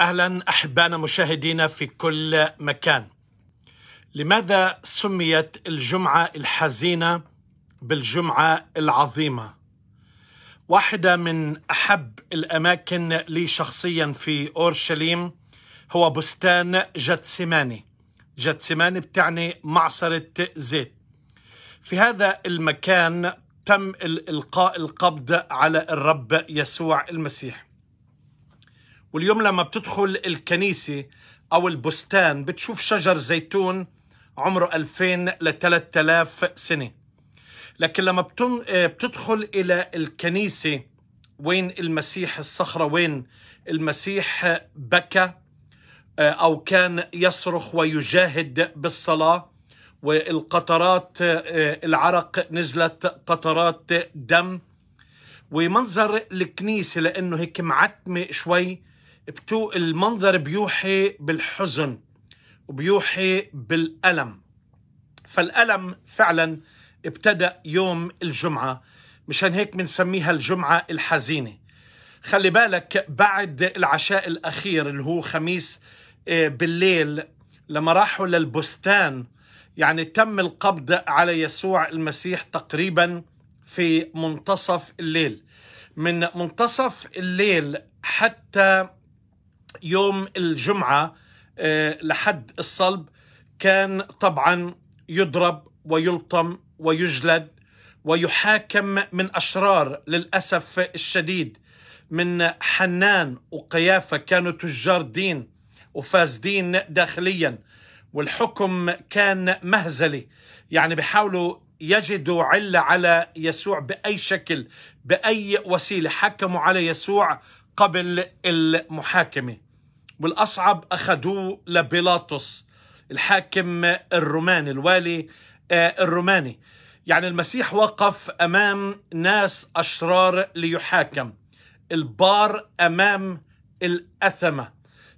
اهلا احبانا مشاهدينا في كل مكان. لماذا سميت الجمعه الحزينه بالجمعه العظيمه؟ واحده من احب الاماكن لي شخصيا في اورشليم هو بستان جتسماني. جتسماني بتعني معصره زيت. في هذا المكان تم القاء القبض على الرب يسوع المسيح. واليوم لما بتدخل الكنيسة أو البستان بتشوف شجر زيتون عمره 2000 ل 3000 سنة لكن لما آه، بتدخل إلى الكنيسة وين المسيح الصخرة وين المسيح بكى آه، أو كان يصرخ ويجاهد بالصلاة والقطرات آه، العرق نزلت قطرات دم ومنظر الكنيسة لأنه هيك معتمة شوي بتو المنظر بيوحي بالحزن وبيوحي بالألم فالألم فعلا ابتدأ يوم الجمعة مشان هيك بنسميها الجمعة الحزينة خلي بالك بعد العشاء الأخير اللي هو خميس آه، بالليل لما راحوا للبستان يعني تم القبض على يسوع المسيح تقريبا في منتصف الليل من منتصف الليل حتى يوم الجمعة آه، لحد الصلب كان طبعا يضرب ويلطم ويجلد ويحاكم من أشرار للأسف الشديد من حنان وقيافة كانوا تجار دين وفاسدين داخليا والحكم كان مهزلي يعني بيحاولوا يجدوا علة على يسوع بأي شكل بأي وسيلة حكموا على يسوع قبل المحاكمة والأصعب أخذوه لبيلاطس الحاكم الروماني الوالي آه، الروماني يعني المسيح وقف أمام ناس أشرار ليحاكم البار أمام الأثمة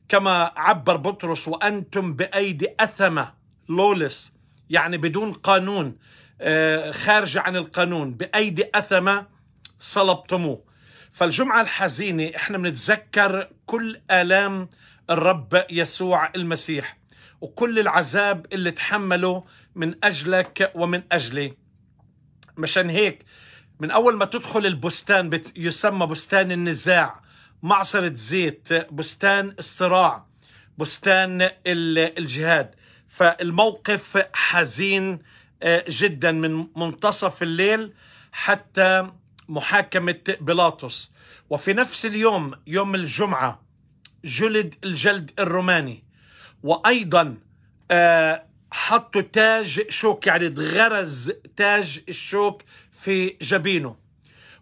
كما عبر بطرس وأنتم بأيدي أثمة لولس يعني بدون قانون آه، خارج عن القانون بأيدي أثمة صلبتموه فالجمعة الحزينة احنا بنتذكر كل آلام الرب يسوع المسيح وكل العذاب اللي تحمله من أجلك ومن أجلي مشان هيك من أول ما تدخل البستان بت يسمى بستان النزاع معصرة زيت بستان الصراع بستان الجهاد فالموقف حزين آه، جدا من منتصف الليل حتى محاكمة بيلاطس وفي نفس اليوم يوم الجمعة جلد الجلد الروماني وأيضا آه، حطوا تاج شوك يعني غرز تاج الشوك في جبينه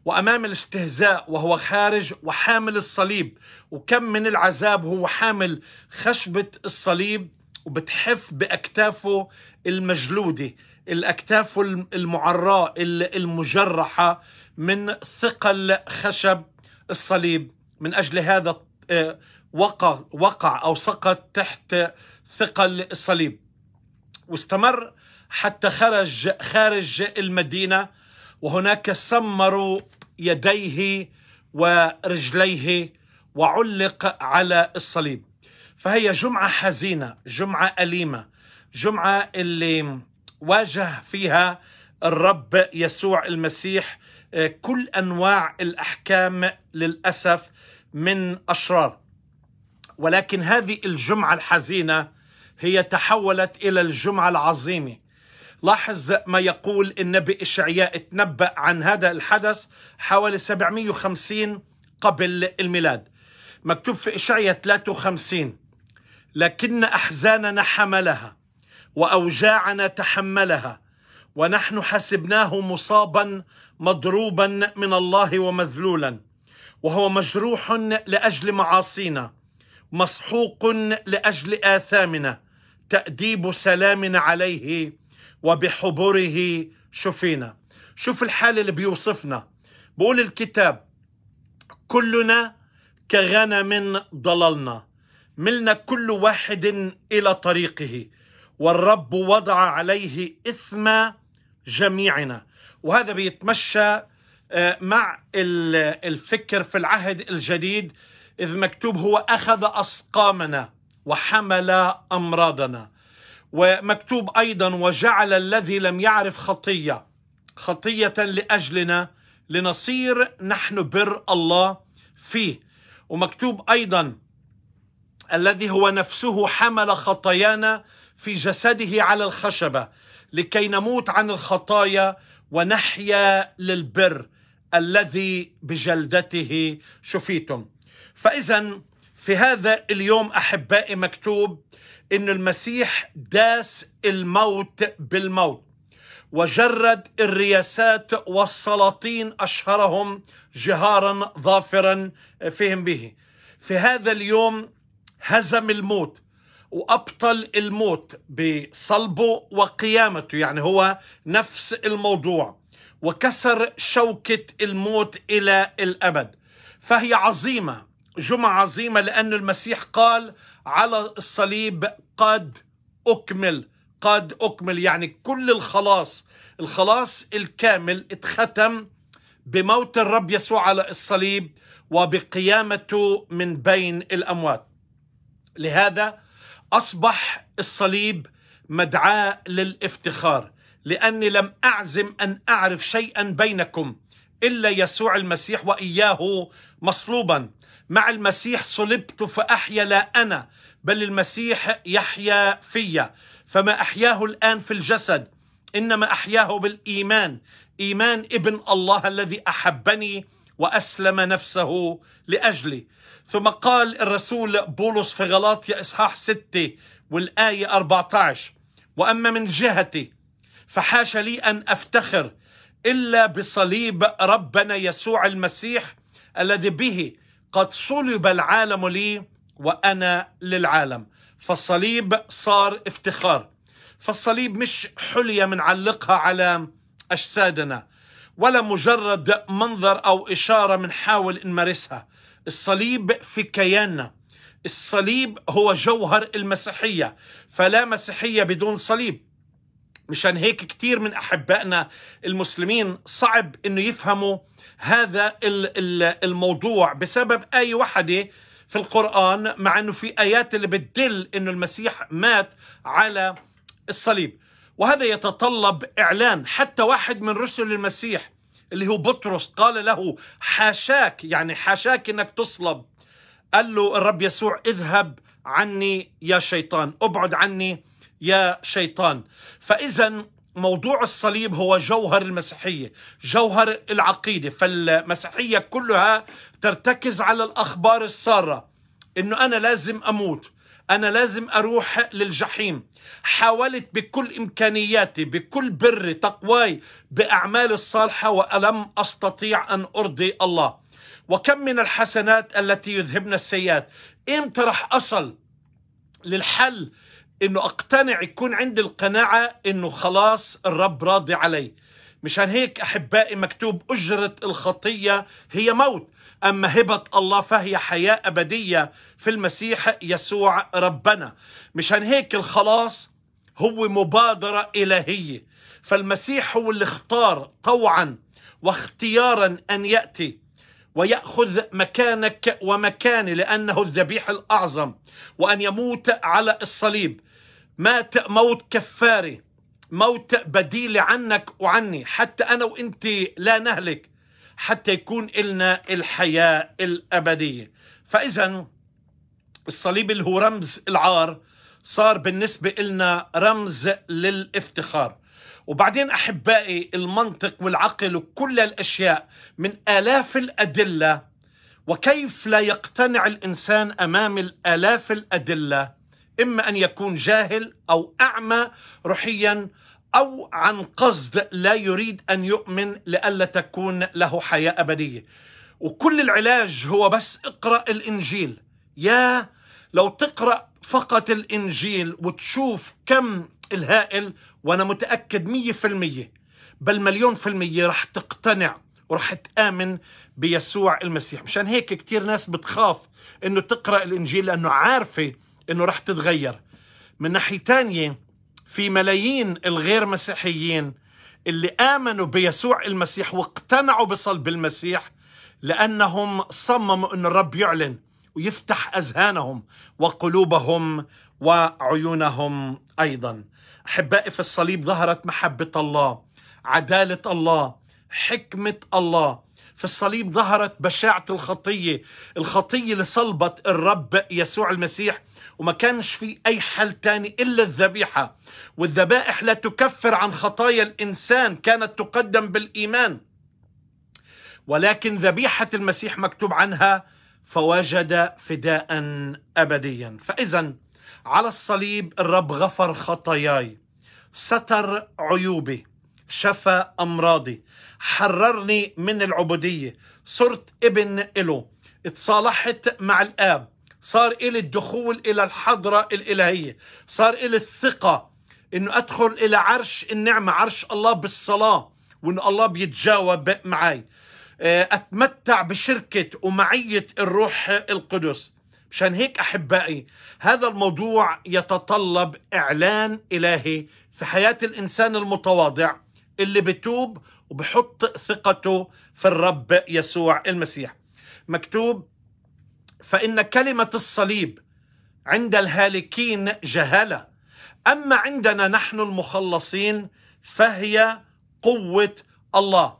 وأمام الاستهزاء وهو خارج وحامل الصليب وكم من العذاب هو حامل خشبة الصليب وبتحف باكتافه المجلوده الاكتاف المعراء المجرحه من ثقل خشب الصليب من اجل هذا آه، وقع وقع او سقط تحت ثقل الصليب واستمر حتى خرج خارج المدينه وهناك سمروا يديه ورجليه وعلق على الصليب فهي جمعة حزينة جمعة أليمة جمعة اللي واجه فيها الرب يسوع المسيح آه، كل أنواع الأحكام للأسف من أشرار ولكن هذه الجمعة الحزينة هي تحولت إلى الجمعة العظيمة لاحظ ما يقول النبي إشعياء تنبأ عن هذا الحدث حوالي 750 قبل الميلاد مكتوب في إشعياء 53 لكن أحزاننا حملها وأوجاعنا تحملها ونحن حسبناه مصابا مضروبا من الله ومذلولا وهو مجروح لأجل معاصينا مسحوق لأجل آثامنا تأديب سلامنا عليه وبحبره شفينا شوف الحال اللي بيوصفنا بقول الكتاب كلنا كغنم ضللنا ملنا كل واحد إلى طريقه والرب وضع عليه إثم جميعنا وهذا بيتمشى آه، مع الفكر في العهد الجديد إذ مكتوب هو أخذ أسقامنا وحمل أمراضنا ومكتوب أيضا وجعل الذي لم يعرف خطية خطية لأجلنا لنصير نحن بر الله فيه ومكتوب أيضا الذي هو نفسه حمل خطايانا في جسده على الخشبه لكي نموت عن الخطايا ونحيا للبر الذي بجلدته شفيتم فاذا في هذا اليوم احبائي مكتوب ان المسيح داس الموت بالموت وجرد الرياسات والسلاطين اشهرهم جهارا ظافرا فيهم به في هذا اليوم هزم الموت وأبطل الموت بصلبه وقيامته يعني هو نفس الموضوع وكسر شوكة الموت إلى الأبد فهي عظيمة جمعة عظيمة لأن المسيح قال على الصليب قد أكمل قد أكمل يعني كل الخلاص الخلاص الكامل اتختم بموت الرب يسوع على الصليب وبقيامته من بين الأموات لهذا اصبح الصليب مدعاه للافتخار لاني لم اعزم ان اعرف شيئا بينكم الا يسوع المسيح واياه مصلوبا مع المسيح صلبت فاحيا لا انا بل المسيح يحيا فيا فما احياه الان في الجسد انما احياه بالايمان ايمان ابن الله الذي احبني وأسلم نفسه لأجلي ثم قال الرسول بولس في غلاطيا إصحاح 6 والآية 14 وأما من جهتي فحاش لي أن أفتخر إلا بصليب ربنا يسوع المسيح الذي به قد صلب العالم لي وأنا للعالم فالصليب صار افتخار فالصليب مش حلية منعلقها على أجسادنا ولا مجرد منظر أو إشارة بنحاول نمارسها الصليب في كياننا الصليب هو جوهر المسيحية فلا مسيحية بدون صليب مشان هيك كتير من أحبائنا المسلمين صعب أنه يفهموا هذا الموضوع بسبب آية وحدة في القرآن مع أنه في آيات اللي بتدل أنه المسيح مات على الصليب وهذا يتطلب إعلان حتى واحد من رسل المسيح اللي هو بطرس قال له حاشاك يعني حاشاك انك تصلب قال له الرب يسوع اذهب عني يا شيطان ابعد عني يا شيطان فاذا موضوع الصليب هو جوهر المسيحيه جوهر العقيده فالمسيحيه كلها ترتكز على الاخبار الساره انه انا لازم اموت أنا لازم أروح للجحيم حاولت بكل إمكانياتي بكل بري تقواي بأعمالي الصالحة وألم أستطيع أن أرضي الله وكم من الحسنات التي يذهبن السيئات إمتى رح أصل للحل انه اقتنع يكون عندي القناعه انه خلاص الرب راضي علي مشان هيك أحبائي مكتوب أجرة الخطية هي موت أما هبة الله فهي حياة أبدية في المسيح يسوع ربنا مشان هيك الخلاص هو مبادرة إلهية فالمسيح هو اللي اختار طوعا واختيارا أن يأتي ويأخذ مكانك ومكاني لأنه الذبيح الأعظم وأن يموت على الصليب مات موت كفاري موت بديل عنك وعني حتى أنا وإنت لا نهلك حتى يكون إلنا الحياة الأبدية فإذا الصليب اللي هو رمز العار صار بالنسبة إلنا رمز للافتخار وبعدين أحبائي المنطق والعقل وكل الأشياء من آلاف الأدلة وكيف لا يقتنع الإنسان أمام الآلاف الأدلة إما أن يكون جاهل أو أعمى روحيا أو عن قصد لا يريد أن يؤمن لألا تكون له حياة أبدية وكل العلاج هو بس اقرأ الإنجيل يا لو تقرأ فقط الإنجيل وتشوف كم الهائل وأنا متأكد مية في المية بل مليون في المية رح تقتنع ورح تآمن بيسوع المسيح مشان هيك كتير ناس بتخاف انه تقرأ الإنجيل لأنه عارفة انه رح تتغير من ناحيه تانية في ملايين الغير مسيحيين اللي امنوا بيسوع المسيح واقتنعوا بصلب المسيح لانهم صمموا ان الرب يعلن ويفتح اذهانهم وقلوبهم وعيونهم ايضا احبائي في الصليب ظهرت محبه الله عداله الله حكمه الله في الصليب ظهرت بشاعة الخطية الخطية اللي صلبت الرب يسوع المسيح وما كانش في أي حل تاني إلا الذبيحة والذبائح لا تكفر عن خطايا الإنسان كانت تقدم بالإيمان ولكن ذبيحة المسيح مكتوب عنها فوجد فداء أبديا فإذا على الصليب الرب غفر خطاياي ستر عيوبي شفى أمراضي حررني من العبودية صرت ابن إله اتصالحت مع الآب صار إلي الدخول إلى الحضرة الإلهية صار إلي الثقة إنه أدخل إلى عرش النعمة عرش الله بالصلاة وإن الله بيتجاوب معي آه، أتمتع بشركة ومعية الروح القدس مشان هيك أحبائي هذا الموضوع يتطلب إعلان إلهي في حياة الإنسان المتواضع اللي بتوب وبحط ثقته في الرب يسوع المسيح مكتوب فإن كلمة الصليب عند الهالكين جهالة أما عندنا نحن المخلصين فهي قوة الله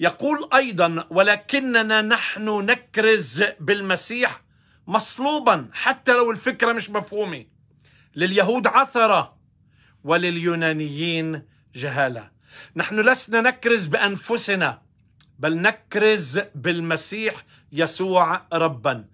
يقول أيضا ولكننا نحن نكرز بالمسيح مصلوبا حتى لو الفكرة مش مفهومة لليهود عثرة ولليونانيين جهالة نحن لسنا نكرز بأنفسنا بل نكرز بالمسيح يسوع ربا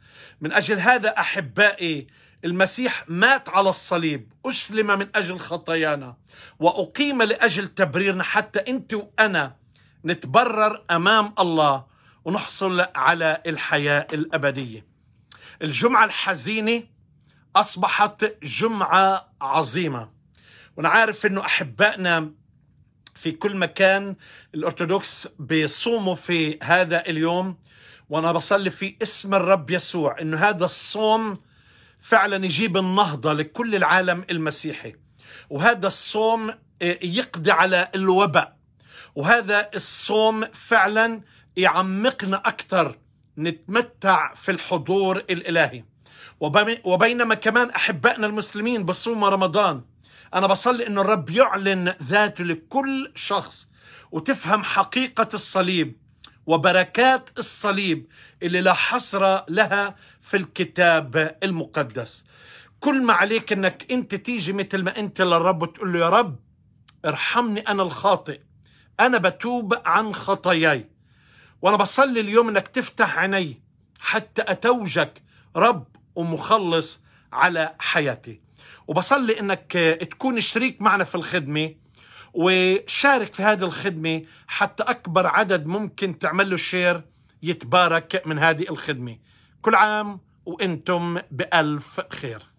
من اجل هذا احبائي المسيح مات على الصليب اسلم من اجل خطايانا واقيم لاجل تبريرنا حتى انت وانا نتبرر امام الله ونحصل على الحياه الابديه الجمعه الحزينه اصبحت جمعه عظيمه وانا عارف انه احبائنا في كل مكان الأرثوذكس بيصوموا في هذا اليوم وأنا بصلي في اسم الرب يسوع إنه هذا الصوم فعلا يجيب النهضة لكل العالم المسيحي وهذا الصوم آه، يقضي على الوباء وهذا الصوم فعلا يعمقنا أكثر نتمتع في الحضور الإلهي وبينما كمان أحبائنا المسلمين بصوم رمضان أنا بصلي إنه الرب يعلن ذاته لكل شخص وتفهم حقيقة الصليب وبركات الصليب اللي لا حصر لها في الكتاب المقدس كل ما عليك انك انت تيجي مثل ما انت للرب وتقول له يا رب ارحمني انا الخاطئ انا بتوب عن خطاياي وانا بصلي اليوم انك تفتح عيني حتى اتوجك رب ومخلص على حياتي وبصلي انك تكون شريك معنا في الخدمه وشارك في هذه الخدمه حتى اكبر عدد ممكن تعمل له شير يتبارك من هذه الخدمه كل عام وانتم بالف خير